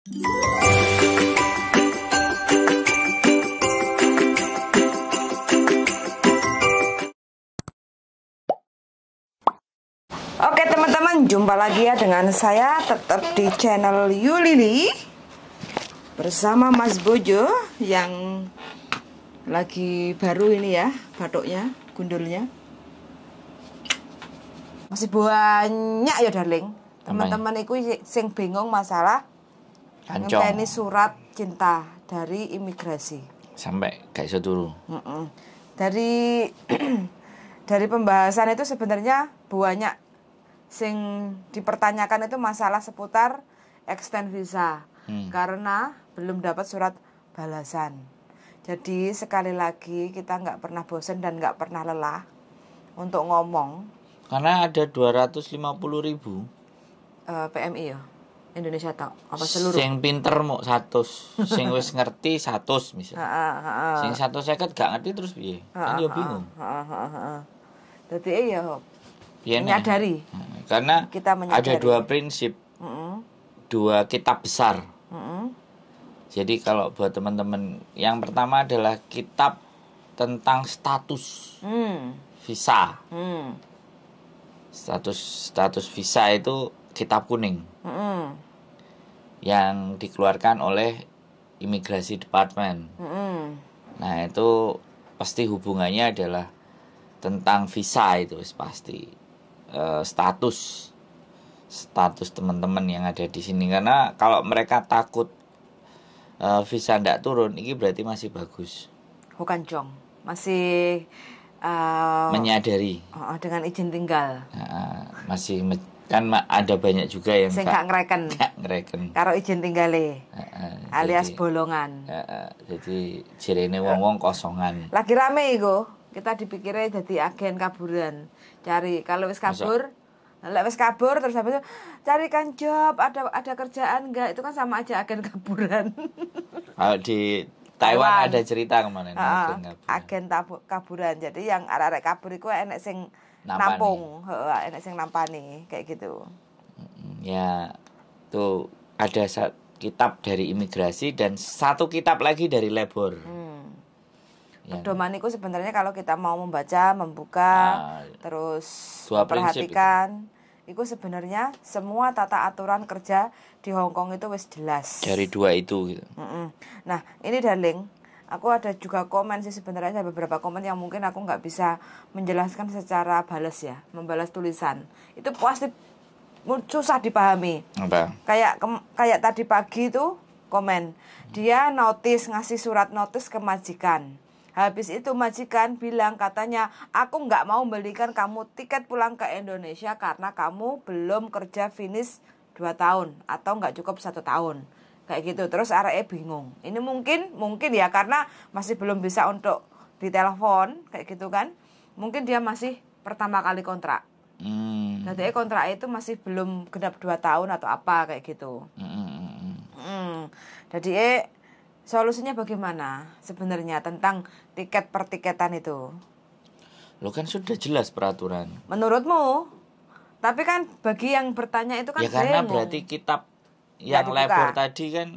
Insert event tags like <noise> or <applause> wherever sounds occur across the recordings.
Oke teman-teman, jumpa lagi ya dengan saya tetap di channel Yulili bersama Mas Bojo yang lagi baru ini ya batuknya, gundulnya masih banyak ya darling teman-teman itu sing bingung masalah Kancong. Ini surat cinta dari imigrasi. Sampai kayak iso dulu Dari <clears throat> dari pembahasan itu sebenarnya banyak sing dipertanyakan itu masalah seputar extend visa hmm. karena belum dapat surat balasan. Jadi sekali lagi kita nggak pernah bosen dan nggak pernah lelah untuk ngomong. Karena ada 250 ribu. Uh, eh, PMI ya. Indonesia tau apa seluruh sing pinter mau satu sing wis ngerti satu misal sing satu kan gak ngerti terus piye kan dia bingung jadi ya menyadari hmm, karena kita menyadari. ada dua prinsip mm -mm. dua kitab besar mm -mm. jadi kalau buat teman-teman yang pertama adalah kitab tentang status mm. visa mm. status status visa itu kitab kuning mm hmm yang dikeluarkan oleh imigrasi departemen. mm hmm Nah itu pasti hubungannya adalah tentang visa itu pasti e, status status teman-teman yang ada di sini karena kalau mereka takut e, visa tidak turun, ini berarti masih bagus. Bukan jong, masih uh, menyadari oh, oh, dengan izin tinggal uh, masih kan ada banyak juga yang sing gak ngereken <laughs> gak ngereken karo izin tinggale uh, uh, alias jadi, bolongan uh, uh, jadi cirene wong-wong kosongan lagi rame iku kita dipikirnya jadi agen kaburan cari kalau wis kabur Lek wis kabur terus habis carikan job, ada ada kerjaan enggak? Itu kan sama aja agen <laughs> kaburan. Kalau di Taiwan, Taiwan ada cerita kemarin uh, agen kaburan. Agen tabu, kaburan. Jadi yang arek-arek kabur itu enek sing nampung heeh enak sing nampani kayak gitu ya tuh ada kitab dari imigrasi dan satu kitab lagi dari labor hmm. ya. pedoman itu sebenarnya kalau kita mau membaca membuka nah, terus perhatikan itu sebenarnya semua tata aturan kerja di Hong Kong itu wis jelas dari dua itu gitu. Nah ini darling aku ada juga komen sih sebenarnya ada beberapa komen yang mungkin aku nggak bisa menjelaskan secara balas ya membalas tulisan itu pasti susah dipahami apa kayak kayak tadi pagi itu komen dia notis ngasih surat notis ke majikan Habis itu majikan bilang katanya aku nggak mau belikan kamu tiket pulang ke Indonesia karena kamu belum kerja finish dua tahun atau nggak cukup satu tahun kayak gitu terus E bingung ini mungkin mungkin ya karena masih belum bisa untuk ditelepon kayak gitu kan mungkin dia masih pertama kali kontrak hmm. nah kontrak itu masih belum genap dua tahun atau apa kayak gitu hmm. Hmm. hmm, hmm. hmm. jadi E solusinya bagaimana sebenarnya tentang tiket pertiketan itu lo kan sudah jelas peraturan menurutmu tapi kan bagi yang bertanya itu kan ya karena berarti kita yang lebar tadi kan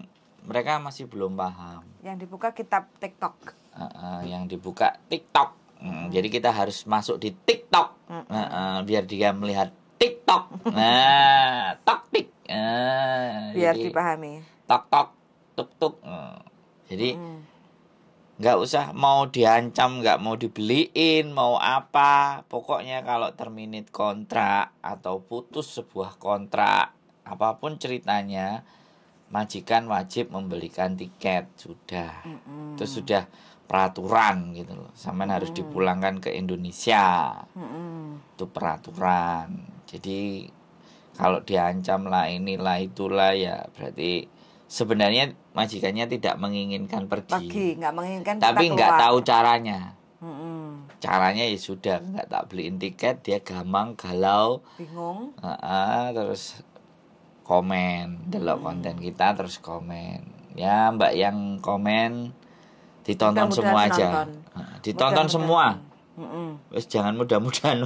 mereka masih belum paham. Yang dibuka kitab TikTok. Uh, uh, yang dibuka TikTok. Hmm, hmm. Jadi kita harus masuk di TikTok uh, uh, biar dia melihat TikTok. Nah, tok tik. Uh, biar jadi, dipahami. Tok tok tuk tuk. Uh, jadi mm. nggak hmm. usah mau diancam, nggak mau dibeliin, mau apa. Pokoknya kalau terminit kontrak atau putus sebuah kontrak apapun ceritanya majikan wajib membelikan tiket sudah mm itu sudah peraturan gitu loh sampean mm harus dipulangkan ke Indonesia mm itu peraturan jadi kalau diancam lah inilah itulah ya berarti sebenarnya majikannya tidak menginginkan pergi, pergi gak menginginkan tapi nggak tahu caranya caranya ya sudah nggak tak beliin tiket dia gampang galau bingung uh -uh, terus komen delok hmm. konten kita terus komen ya mbak yang komen ditonton mudah semua aja nonton. ditonton mudah semua Terus jangan mudah-mudahan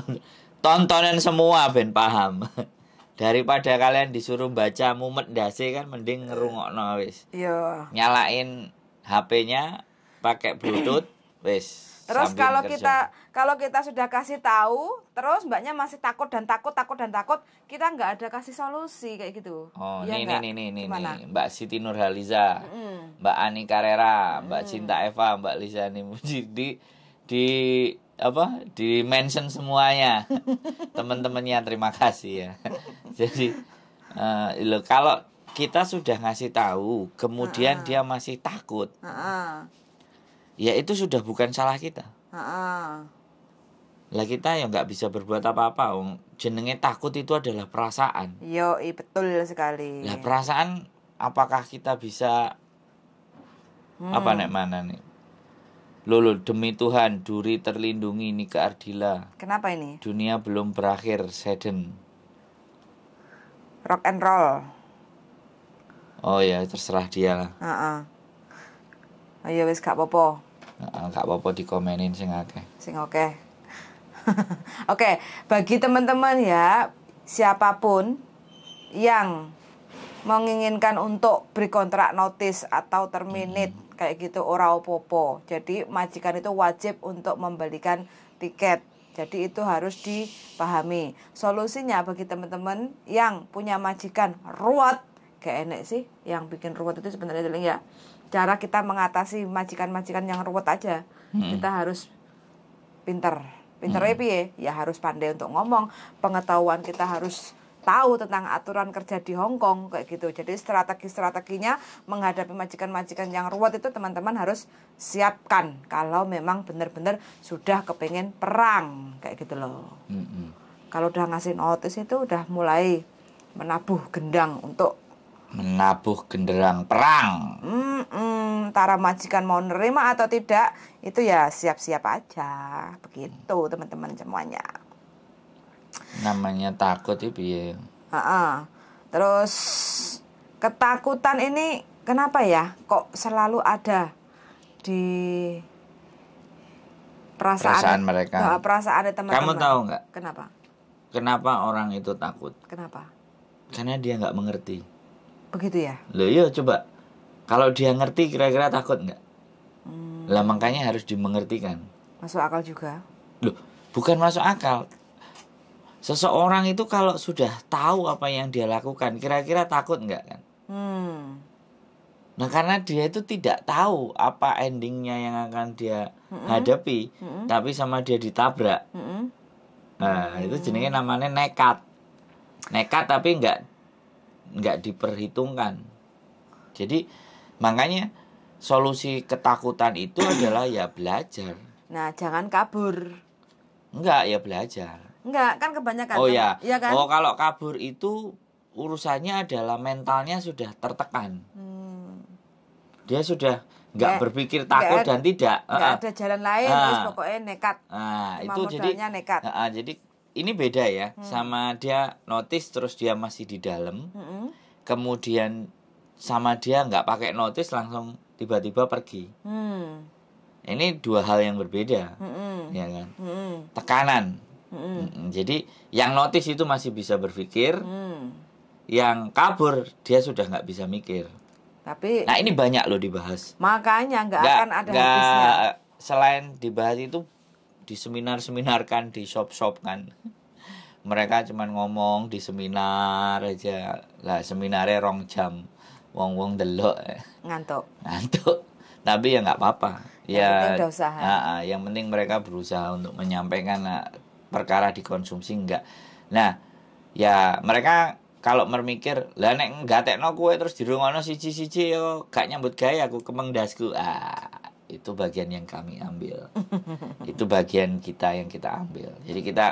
tontonan semua ben paham <laughs> daripada kalian disuruh baca mumet dasi kan mending ngerungok nois iya. nyalain HP-nya pakai bluetooth Wes. Terus kalau kita kalau kita sudah kasih tahu, terus mbaknya masih takut dan takut takut dan takut, kita nggak ada kasih solusi kayak gitu. Oh, ya nih, nih nih nih nih Mbak Siti Nurhaliza, mm Mbak Ani Karera, Mbak mm Cinta Eva, Mbak Liza Nimuji di di apa di mention semuanya <laughs> teman-temannya terima kasih ya <laughs> jadi uh, eh, lo kalau kita sudah ngasih tahu kemudian uh -uh. dia masih takut uh -uh ya itu sudah bukan salah kita lah kita yang nggak bisa berbuat apa-apa um. jenenge takut itu adalah perasaan yo betul sekali lah perasaan apakah kita bisa hmm. apa nek mana nih Lolo demi Tuhan duri terlindungi ini keardila. Kenapa ini? Dunia belum berakhir seden. Rock and roll. Oh ya terserah dia lah. Uh -uh. Oh wes kak popo nggak apa-apa dikomenin sing akeh sing oke <laughs> oke bagi teman-teman ya siapapun yang menginginkan untuk beri kontrak notice atau terminate hmm. kayak gitu ora opo jadi majikan itu wajib untuk membelikan tiket jadi itu harus dipahami. Solusinya bagi teman-teman yang punya majikan ruwet, kayak enek sih, yang bikin ruwet itu sebenarnya ya cara kita mengatasi majikan-majikan yang ruwet aja hmm. kita harus pinter pinter hmm. ya ya harus pandai untuk ngomong pengetahuan kita harus tahu tentang aturan kerja di Hong Kong kayak gitu. Jadi strategi-strateginya menghadapi majikan-majikan yang ruwet itu teman-teman harus siapkan kalau memang benar-benar sudah kepengen perang kayak gitu loh. -hmm. hmm. Kalau udah ngasih notice itu udah mulai menabuh gendang untuk menabuh genderang perang. Hmm, mm antara majikan mau nerima atau tidak itu ya siap-siap aja begitu teman-teman semuanya. Namanya takut ibu ya. Uh-uh. Terus ketakutan ini kenapa ya kok selalu ada di perasaan, perasaan mereka nah, perasaan teman-teman kamu tahu nggak kenapa kenapa orang itu takut kenapa karena dia nggak mengerti Begitu ya? Loh iya coba. Kalau dia ngerti kira-kira takut nggak? Hmm. Lah makanya harus dimengertikan. Masuk akal juga. Loh, bukan masuk akal. Seseorang itu kalau sudah tahu apa yang dia lakukan, kira-kira takut nggak kan? Hmm. Nah karena dia itu tidak tahu apa endingnya yang akan dia mm -mm. hadapi, mm -mm. tapi sama dia ditabrak. Mm -mm. Nah itu hmm. jenisnya namanya nekat, nekat tapi nggak nggak diperhitungkan. Jadi makanya solusi ketakutan itu adalah ya belajar. Nah, jangan kabur. Enggak, ya belajar. Enggak, kan kebanyakan. Oh ya. ya kan? Oh, kalau kabur itu urusannya adalah mentalnya sudah tertekan. Hmm. Dia sudah nggak berpikir takut gak, dan tidak. Nggak uh, ada jalan lain, uh, pokoknya nekat. Uh, itu jadi nekat. Uh, jadi ini beda ya hmm. sama dia notice terus dia masih di dalam hmm. kemudian sama dia nggak pakai notice langsung tiba-tiba pergi hmm. ini dua hal yang berbeda hmm. ya kan hmm. tekanan hmm. hmm. jadi yang notice itu masih bisa berpikir hmm. yang kabur dia sudah nggak bisa mikir tapi nah ini banyak loh dibahas makanya nggak akan ada gak, selain dibahas itu di seminar seminar kan di shop-shop kan mereka cuma ngomong di seminar aja lah seminarnya rong jam wong-wong delok ngantuk ngantuk tapi ya nggak apa-apa ya yang usaha. Nah, yang penting mereka berusaha untuk menyampaikan nah, perkara dikonsumsi enggak nah ya mereka kalau memikir lah nek nggak tekno kue terus di rumah no siji siji yo gak nyambut gaya aku kemeng dasku ah itu bagian yang kami ambil <laughs> itu bagian kita yang kita ambil jadi kita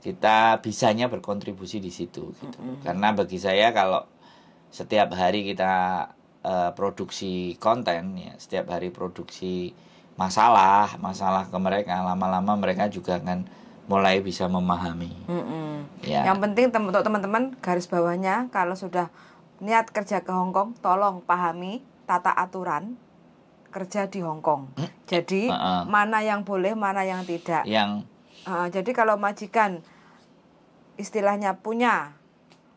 kita bisanya berkontribusi di situ gitu karena bagi saya kalau setiap hari kita uh, produksi konten ya setiap hari produksi masalah masalah ke mereka lama-lama mereka juga akan mulai bisa memahami ya. yang penting tem untuk teman-teman garis bawahnya kalau sudah niat kerja ke Hongkong tolong pahami tata aturan kerja di Hong Kong. Hmm? Jadi uh -uh. mana yang boleh, mana yang tidak. Yang uh, jadi kalau majikan istilahnya punya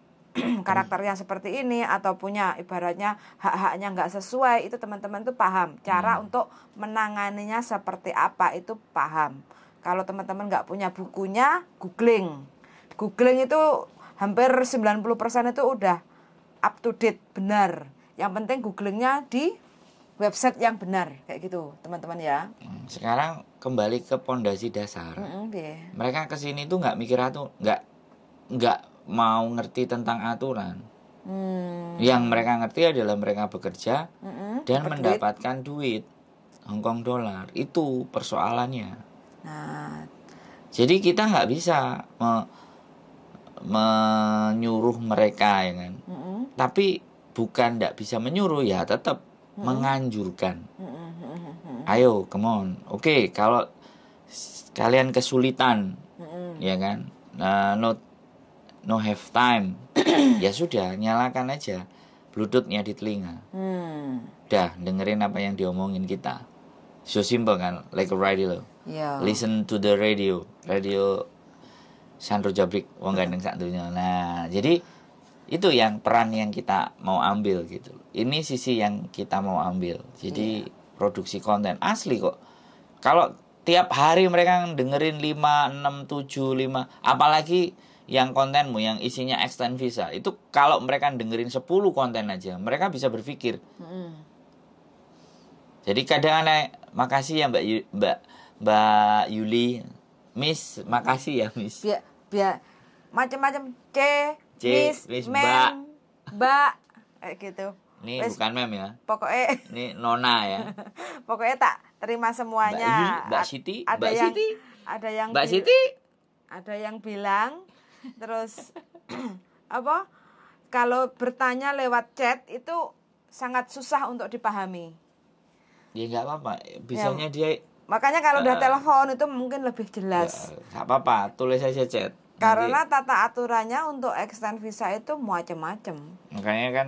<clears throat> karakter yang seperti ini atau punya ibaratnya hak-haknya nggak sesuai itu teman-teman tuh paham cara hmm. untuk menanganinya seperti apa itu paham kalau teman-teman nggak punya bukunya googling googling itu hampir 90% itu udah up to date benar yang penting googlingnya di website yang benar kayak gitu teman-teman ya hmm, sekarang kembali ke pondasi dasar mm -hmm, mereka kesini tuh nggak mikir atau nggak nggak mau ngerti tentang aturan mm. yang mereka ngerti adalah mereka bekerja mm -hmm, dan mendapatkan duit, Hongkong dolar itu persoalannya nah jadi kita nggak bisa me menyuruh mereka ya kan mm -hmm. tapi bukan tidak bisa menyuruh ya tetap Hmm. menganjurkan. Hmm, hmm, Ayo, come on. Oke, okay, kalau kalian kesulitan, hmm. ya kan? Nah, no no have time. <coughs> ya sudah, nyalakan aja bluetoothnya di telinga. Hmm. Dah, dengerin apa yang diomongin kita. So simple kan, like a radio. Yeah. Listen to the radio, radio Sandro Jabrik, wong gandeng satunya. Nah, jadi itu yang peran yang kita mau ambil gitu ini sisi yang kita mau ambil jadi yeah. produksi konten asli kok kalau tiap hari mereka dengerin 5 6 7 5 apalagi yang kontenmu yang isinya extend visa itu kalau mereka dengerin 10 konten aja mereka bisa berpikir mm. jadi kadang ada makasih ya mbak mbak mbak Yuli Miss makasih ya Miss biar biar macam-macam C, C Miss, Miss Mbak Mbak gitu ini Wes, bukan mem ya. Pokoknya ini Nona ya. <laughs> pokoknya tak terima semuanya. Mbak, Mbak Siti, ada Mbak yang, Siti. Ada yang Mbak Siti. Ada yang bilang terus <clears throat> apa? Kalau bertanya lewat chat itu sangat susah untuk dipahami. Ya nggak apa-apa, ya. Biasanya ya, dia Makanya kalau uh, udah eh, telepon itu mungkin lebih jelas. Enggak ya, apa-apa, tulis aja chat. Karena tata aturannya untuk extend visa itu macam-macam. Makanya kan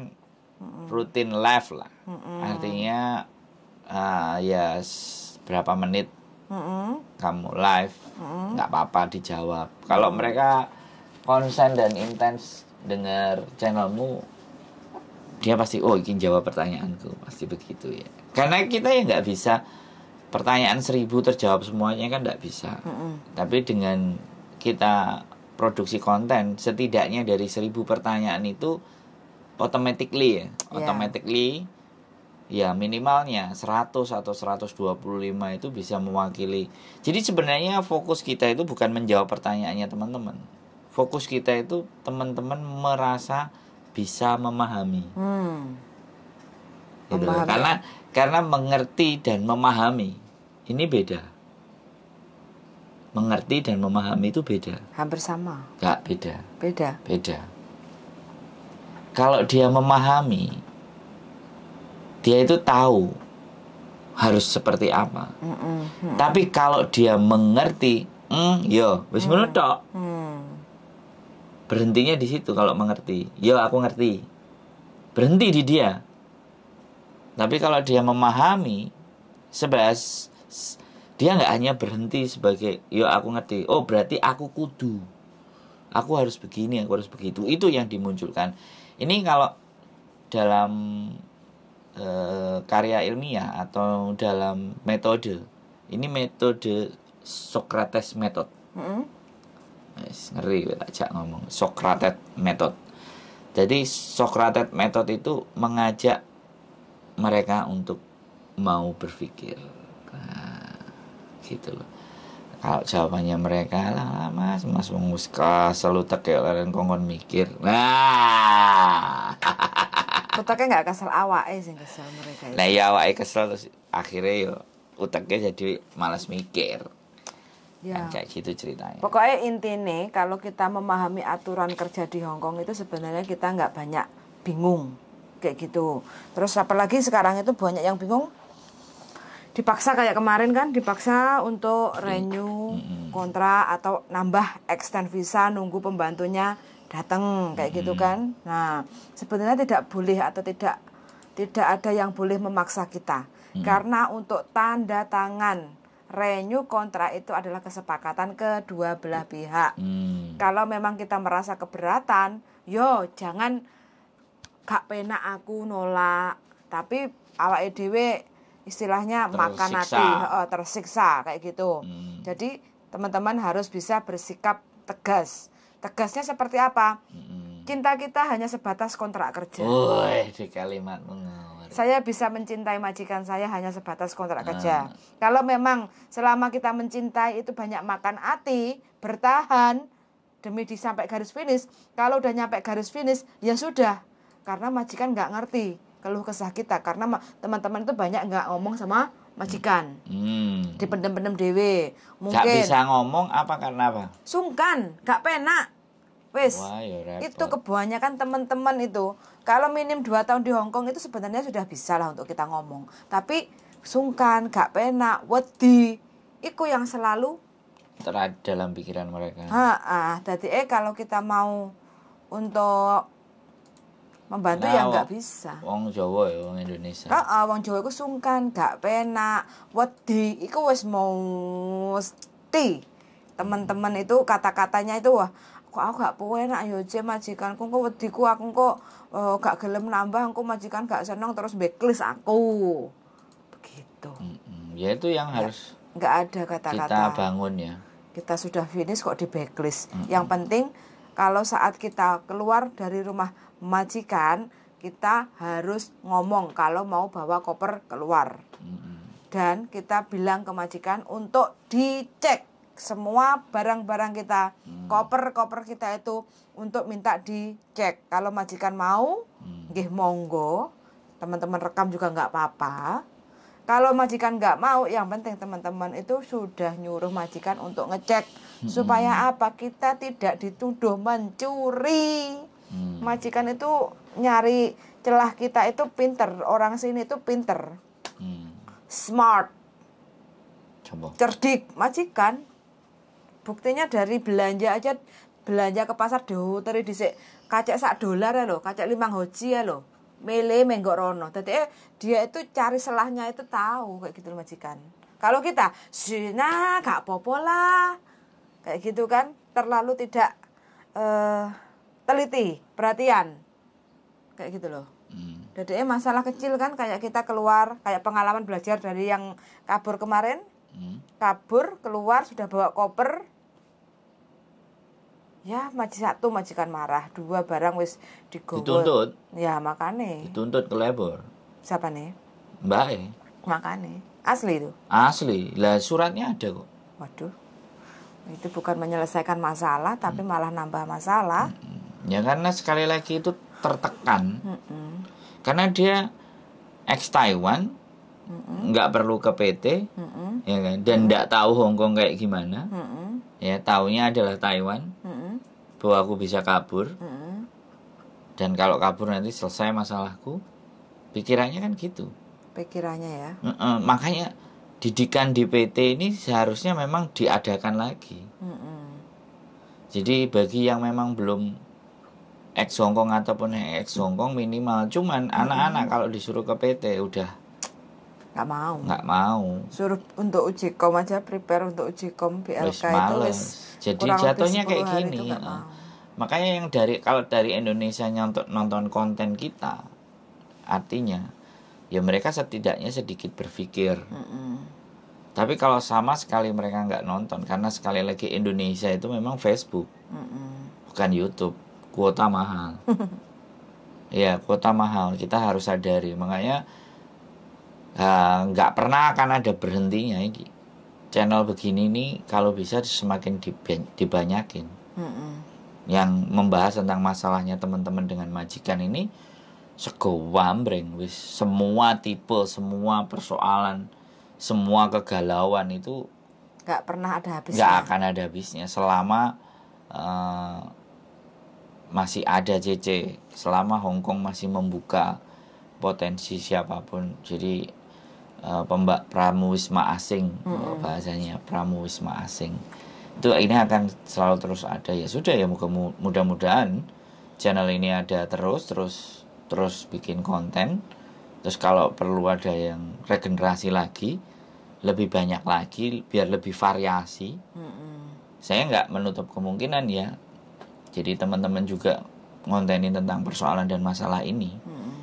rutin live lah mm artinya uh, ya berapa menit mm kamu live nggak apa-apa dijawab kalau mereka konsen dan intens dengar channelmu dia pasti oh ingin jawab pertanyaanku pasti begitu ya karena kita ya nggak bisa pertanyaan seribu terjawab semuanya kan nggak bisa mm -hmm. tapi dengan kita produksi konten setidaknya dari seribu pertanyaan itu automatically ya yeah. automatically ya minimalnya 100 atau 125 itu bisa mewakili. Jadi sebenarnya fokus kita itu bukan menjawab pertanyaannya teman-teman. Fokus kita itu teman-teman merasa bisa memahami. Hmm. Gitu. Memahami. Karena karena mengerti dan memahami ini beda. Mengerti dan memahami itu beda. Hampir sama. Enggak beda. Beda. Beda kalau dia memahami dia itu tahu harus seperti apa mm -mm. tapi kalau dia mengerti mm, yo wis mm. tok mm. berhentinya di situ kalau mengerti yo aku ngerti berhenti di dia tapi kalau dia memahami sebas dia nggak hanya berhenti sebagai yo aku ngerti oh berarti aku kudu aku harus begini aku harus begitu itu yang dimunculkan ini kalau dalam e, karya ilmiah atau dalam metode ini metode Socrates method mm-hmm. ngeri tak ngomong Socrates method jadi Socrates method itu mengajak mereka untuk mau berpikir nah, gitu loh kalau jawabannya mereka lah mas mas menguska selalu dan kongkon mikir nah Utake <laughs> nggak kesel eh sih, kesel mereka. nah ya iya, awak kesel terus akhirnya yo utaknya jadi malas mikir. Ya. Kan kayak gitu ceritanya. Pokoknya intinya kalau kita memahami aturan kerja di Hong Kong itu sebenarnya kita nggak banyak bingung kayak gitu. Terus apalagi sekarang itu banyak yang bingung dipaksa kayak kemarin kan dipaksa untuk renew kontra atau nambah extend visa nunggu pembantunya datang kayak hmm. gitu kan. Nah, sebenarnya tidak boleh atau tidak tidak ada yang boleh memaksa kita. Hmm. Karena untuk tanda tangan renew kontrak itu adalah kesepakatan kedua belah pihak. Hmm. Kalau memang kita merasa keberatan, yo jangan gak penak aku nolak, tapi awak edw istilahnya tersiksa. makan hati, oh, tersiksa kayak gitu. Hmm. Jadi teman-teman harus bisa bersikap tegas Tegasnya seperti apa? Cinta kita hanya sebatas kontrak kerja. Uy, di kalimat Saya bisa mencintai majikan saya hanya sebatas kontrak nah. kerja. Kalau memang selama kita mencintai itu banyak makan hati, bertahan demi disampai garis finish. Kalau udah nyampe garis finish, ya sudah. Karena majikan nggak ngerti keluh kesah kita karena teman-teman itu banyak nggak ngomong sama majikan hmm. dipendem-pendem dewe mungkin gak bisa ngomong apa karena apa sungkan nggak penak wis ya itu kebanyakan teman-teman itu kalau minim dua tahun di Hong Kong itu sebenarnya sudah bisa lah untuk kita ngomong tapi sungkan gak penak wedi iku yang selalu terada dalam pikiran mereka ah jadi eh kalau kita mau untuk membantu nah, ya nggak bisa wong Jawa ya wong Indonesia Ah, uh, wong Jawa itu sungkan gak penak wedi iku wes mesti teman-teman itu kata-katanya itu wah kok aku gak enak ayo C majikanku kok wediku aku kok uh, e, gak gelem nambah aku majikan gak seneng terus backlist aku begitu mm -mm. ya itu yang harus nggak ada kata-kata kita bangun ya kita sudah finish kok di backlist mm -mm. yang penting kalau saat kita keluar dari rumah majikan kita harus ngomong kalau mau bawa koper keluar mm -mm. dan kita bilang ke majikan untuk dicek semua barang-barang kita, hmm. koper-koper kita itu untuk minta dicek. Kalau majikan mau, hmm. nggih monggo. Teman-teman rekam juga nggak apa-apa. Kalau majikan nggak mau, yang penting teman-teman itu sudah nyuruh majikan untuk ngecek hmm. supaya apa kita tidak dituduh mencuri. Hmm. Majikan itu nyari celah kita itu pinter, orang sini itu pinter, hmm. smart, Coba. cerdik, majikan buktinya dari belanja aja belanja ke pasar doh teri dicek kacek sak dolar ya lo kacek limang hoji ya lo mele menggok rono tadi eh, dia itu cari selahnya itu tahu kayak gitu loh majikan kalau kita sina gak popo kayak gitu kan terlalu tidak uh, teliti perhatian kayak gitu loh hmm. Eh, masalah kecil kan kayak kita keluar kayak pengalaman belajar dari yang kabur kemarin hmm. kabur keluar sudah bawa koper ya maji satu majikan marah dua barang wis digowo dituntut ya makane dituntut ke labor. siapa nih mbak e? makane asli itu asli lah suratnya ada kok waduh itu bukan menyelesaikan masalah tapi hmm. malah nambah masalah hmm. ya karena sekali lagi itu tertekan hmm. karena dia ex Taiwan nggak perlu ke PT ya kan dan nggak tahu Hongkong kayak gimana ya taunya adalah Taiwan bahwa aku bisa kabur mm-hmm. dan kalau kabur nanti selesai masalahku pikirannya kan gitu pikirannya ya Mm-mm, makanya didikan di PT ini seharusnya memang diadakan lagi mm-hmm. jadi bagi yang memang belum ex Hongkong ataupun ex Hongkong minimal cuman mm-hmm. anak-anak kalau disuruh ke PT udah nggak mau nggak mau suruh untuk uji kom aja prepare untuk uji kom BLK wis itu wis jadi jatuhnya kayak gini makanya yang dari kalau dari Indonesia untuk nonton konten kita artinya ya mereka setidaknya sedikit berpikir mm -mm. tapi kalau sama sekali mereka nggak nonton karena sekali lagi Indonesia itu memang Facebook mm -mm. bukan YouTube kuota mahal <laughs> ya kuota mahal kita harus sadari makanya Ah, nggak uh, pernah akan ada berhentinya ini channel begini nih kalau bisa semakin dibanyakin mm -mm. yang membahas tentang masalahnya teman-teman dengan majikan ini segowam breng wis semua tipe semua persoalan semua kegalauan itu nggak pernah ada habisnya nggak akan ada habisnya selama uh, masih ada CC selama Hongkong masih membuka potensi siapapun jadi Eh, pembak pramuwisma asing mm-hmm. bahasanya pramuwisma asing itu ini akan selalu terus ada ya sudah ya moga-moga mudah-mudahan channel ini ada terus terus terus bikin konten terus kalau perlu ada yang regenerasi lagi lebih banyak lagi biar lebih variasi mm-hmm. saya nggak menutup kemungkinan ya jadi teman-teman juga ngontenin tentang persoalan dan masalah ini mm-hmm.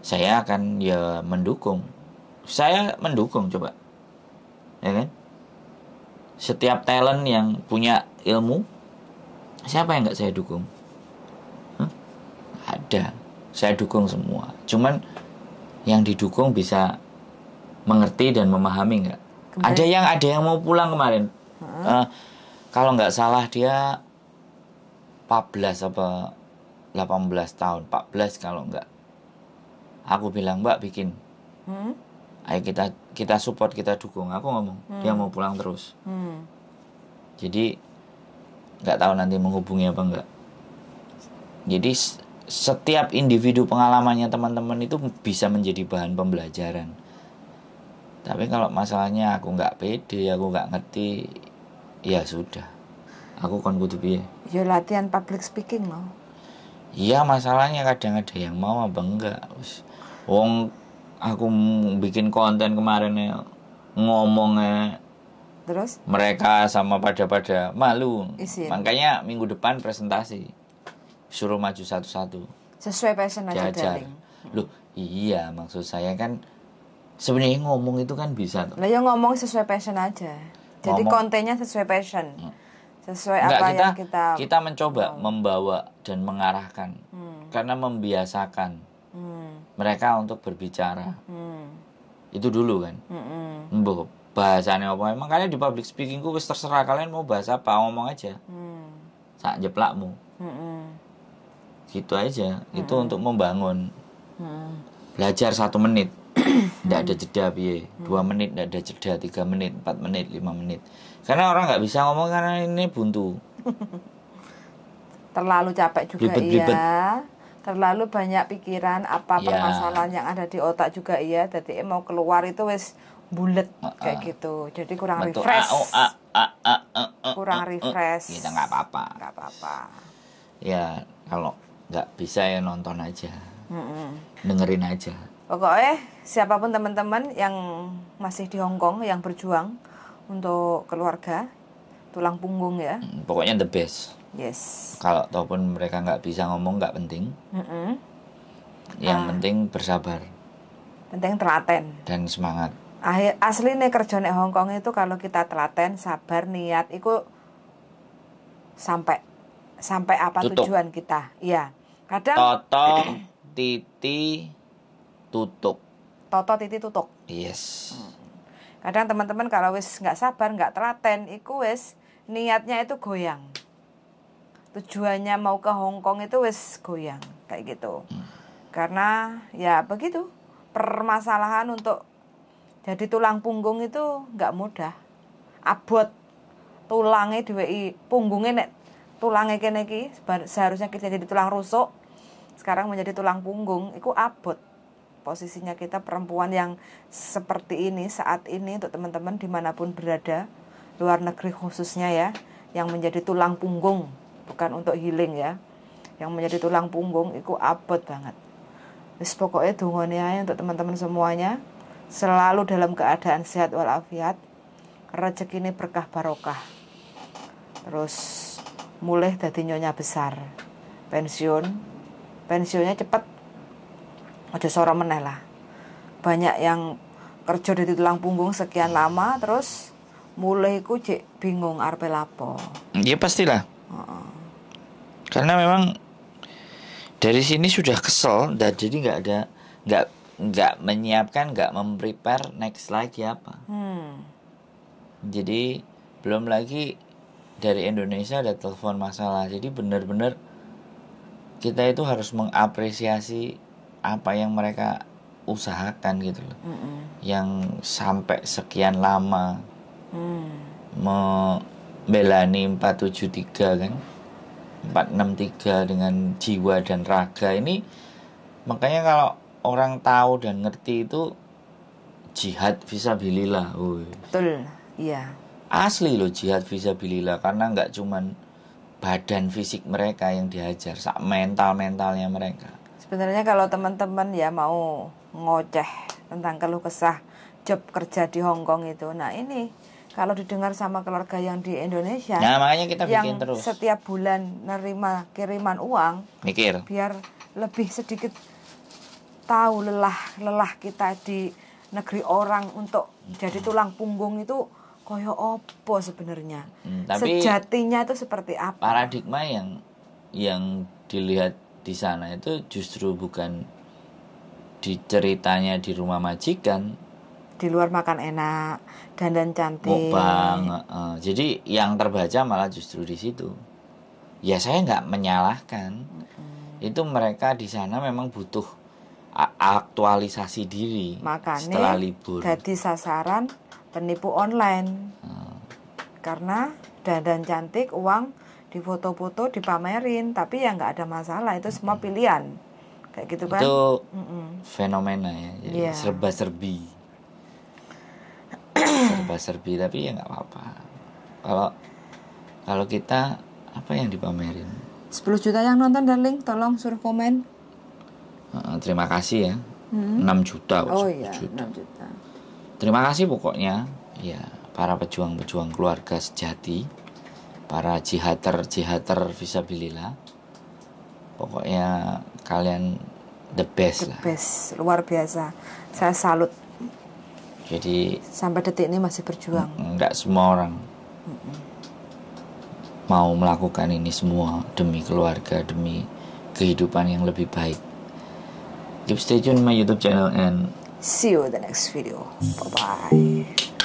saya akan ya mendukung saya mendukung coba ya kan setiap talent yang punya ilmu siapa yang nggak saya dukung ada saya dukung semua cuman yang didukung bisa mengerti dan memahami nggak ada yang ada yang mau pulang kemarin hmm. uh, kalau nggak salah dia 14 apa 18 tahun 14 kalau nggak aku bilang mbak bikin hmm? ayo kita kita support kita dukung aku ngomong hmm. dia mau pulang terus hmm. jadi nggak tahu nanti menghubungi apa enggak jadi setiap individu pengalamannya teman-teman itu bisa menjadi bahan pembelajaran tapi kalau masalahnya aku nggak pede aku nggak ngerti ya sudah aku kan kudu piye ya latihan public speaking loh iya masalahnya kadang ada yang mau apa enggak wong aku bikin konten kemarin ya ngomongnya terus mereka sama pada-pada malu Isin. makanya minggu depan presentasi suruh maju satu-satu sesuai passion aja darling lu iya maksud saya kan sebenarnya ngomong itu kan bisa tuh. Lah ya ngomong sesuai passion aja jadi ngomong. kontennya sesuai passion hmm. sesuai Enggak, apa kita, yang kita kita mencoba oh. membawa dan mengarahkan hmm. karena membiasakan mereka untuk berbicara hmm. itu dulu kan hmm. Mbok, bahasanya apa eh, kalian di public speakingku wis terserah kalian mau bahas apa ngomong aja hmm. saat jeplakmu hmm. gitu aja hmm. itu untuk membangun hmm. belajar satu menit tidak <coughs> ada jeda biye dua hmm. menit tidak ada jeda tiga menit empat menit lima menit karena orang nggak bisa ngomong karena ini buntu <laughs> terlalu capek juga blibet, ya terlalu banyak pikiran apa yeah. permasalahan yang ada di otak juga iya jadi eh, mau keluar itu wes bulat uh, uh. kayak gitu jadi kurang Betul. refresh uh, uh, uh, uh, uh, uh, kurang ah, ah. refresh kita nggak apa-apa nggak apa-apa ya kalau nggak bisa ya nonton aja mm dengerin aja pokoknya siapapun teman-teman yang masih di Hong Kong yang berjuang untuk keluarga tulang punggung ya mm, pokoknya the best Yes. Kalau ataupun mereka nggak bisa ngomong nggak penting. Mm -mm. Yang ah. penting bersabar. Penting telaten. Dan semangat. Akhir asli nih kerja nih Kong itu kalau kita telaten, sabar, niat, itu sampai sampai apa tutup. tujuan kita. Iya. Kadang. Toto, titi, tutup. Toto, titi, tutup. Yes. Hmm. Kadang teman-teman kalau wis nggak sabar, nggak telaten, iku wis niatnya itu goyang tujuannya mau ke Hong Kong itu wes goyang kayak gitu karena ya begitu permasalahan untuk jadi tulang punggung itu nggak mudah abot tulangnya diwi punggungnya nek tulangnya kene ki seharusnya kita jadi tulang rusuk sekarang menjadi tulang punggung itu abot posisinya kita perempuan yang seperti ini saat ini untuk teman-teman dimanapun berada luar negeri khususnya ya yang menjadi tulang punggung bukan untuk healing ya yang menjadi tulang punggung itu abot banget Terus pokoknya dungone untuk teman-teman semuanya selalu dalam keadaan sehat walafiat rezeki ini berkah barokah terus mulai dari nyonya besar pensiun pensiunnya cepat ada seorang meneh banyak yang kerja di tulang punggung sekian lama terus mulai ku cek bingung arpe lapo iya pastilah uh -uh karena memang dari sini sudah kesel dan jadi nggak ada nggak nggak menyiapkan nggak memprepare next lagi apa hmm. jadi belum lagi dari Indonesia ada telepon masalah jadi benar-benar kita itu harus mengapresiasi apa yang mereka usahakan gitu loh mm -mm. yang sampai sekian lama mm. membelani 473 kan 463 dengan jiwa dan raga ini makanya kalau orang tahu dan ngerti itu jihad visabilillah. Betul, iya. Asli loh jihad visabilillah karena nggak cuman badan fisik mereka yang dihajar, sak mental-mentalnya mereka. Sebenarnya kalau teman-teman ya mau ngoceh tentang keluh kesah job kerja di Hong Kong itu, nah ini kalau didengar sama keluarga yang di Indonesia nah makanya kita yang bikin terus setiap bulan nerima kiriman uang mikir biar lebih sedikit tahu lelah lelah kita di negeri orang untuk jadi tulang punggung itu koyo opo sebenarnya hmm, sejatinya itu seperti apa paradigma yang yang dilihat di sana itu justru bukan di ceritanya di rumah majikan di luar makan enak, dan dan cantik. Mukbang. Uh, jadi yang terbaca malah justru di situ. Ya saya nggak menyalahkan. Hmm. Itu mereka di sana memang butuh aktualisasi diri Makanya, setelah libur. Jadi sasaran penipu online. Hmm. Karena dandan cantik, uang difoto-foto, dipamerin, tapi ya nggak ada masalah. Itu semua pilihan kayak gitu kan itu mm -mm. fenomena ya jadi yeah. serba serbi serba-serbi tapi ya nggak apa-apa kalau kalau kita apa yang dipamerin 10 juta yang nonton darling tolong suruh komen uh, terima kasih ya hmm? 6 juta oh, oh iya juta. 6 juta terima kasih pokoknya ya para pejuang-pejuang keluarga sejati para jihater jihater visabilila pokoknya kalian the best the lah best luar biasa saya salut jadi sampai detik ini masih berjuang. Enggak semua orang mm -mm. mau melakukan ini semua demi keluarga, demi kehidupan yang lebih baik. Keep stay tune my YouTube channel and see you in the next video. Bye bye.